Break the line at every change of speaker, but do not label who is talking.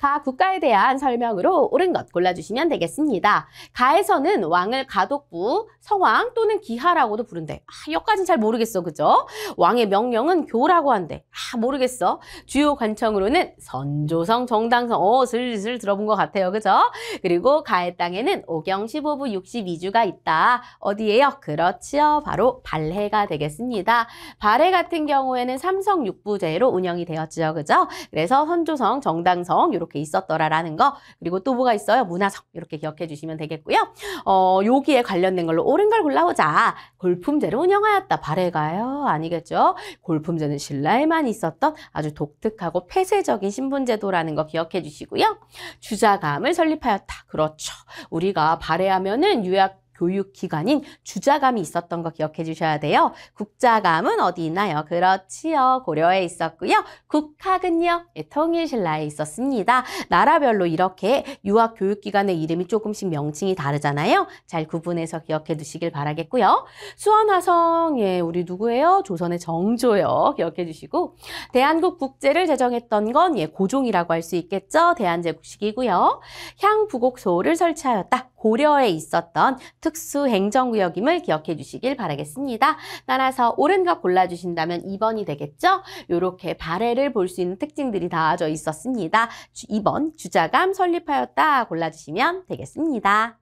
가 국가에 대한 설명으로 옳은 것 골라주시면 되겠습니다. 가에서는 왕을 가독부, 성왕 또는 기하라고도 부른대. 아, 여기까지는 잘 모르겠어, 그죠? 왕의 명령은 교라고 한대. 아, 모르겠어. 주요 관청으로는 선조성, 정당성, 어, 슬슬 들어본 것 같아요, 그죠? 그리고 가의 땅에는 오경 15부 62주가 있다. 어디에요? 그렇죠 바로 발해가 되겠습니다. 발해 같은 경우에는 삼성 육부제로 운영이 되었죠 그죠? 그래서 선조성, 정당성, 이렇게 이렇게 있었더라라는 거 그리고 또 뭐가 있어요? 문화성 이렇게 기억해 주시면 되겠고요. 어, 여기에 관련된 걸로 옳은 걸 골라보자. 골품제를 운영하였다. 발해가요? 아니겠죠? 골품제는 신라에만 있었던 아주 독특하고 폐쇄적인 신분제도라는 거 기억해 주시고요. 주자감을 설립하였다. 그렇죠. 우리가 발해하면은 유약 교육기관인 주자감이 있었던 거 기억해 주셔야 돼요. 국자감은 어디 있나요? 그렇지요. 고려에 있었고요. 국학은요. 예, 통일신라에 있었습니다. 나라별로 이렇게 유학 교육기관의 이름이 조금씩 명칭이 다르잖아요. 잘 구분해서 기억해 두시길 바라겠고요. 수원화성, 예, 우리 누구예요? 조선의 정조요. 기억해 주시고 대한국 국제를 제정했던 건 예, 고종이라고 할 수 있겠죠. 대한제국식이고요. 향부곡소를 설치하였다. 고려에 있었던 특 특수행정구역임을 기억해 주시길 바라겠습니다. 따라서 옳은 값 골라주신다면 2번이 되겠죠? 이렇게 발해를 볼 수 있는 특징들이 나와져 있었습니다. 2번 주자감 설립하였다 골라주시면 되겠습니다.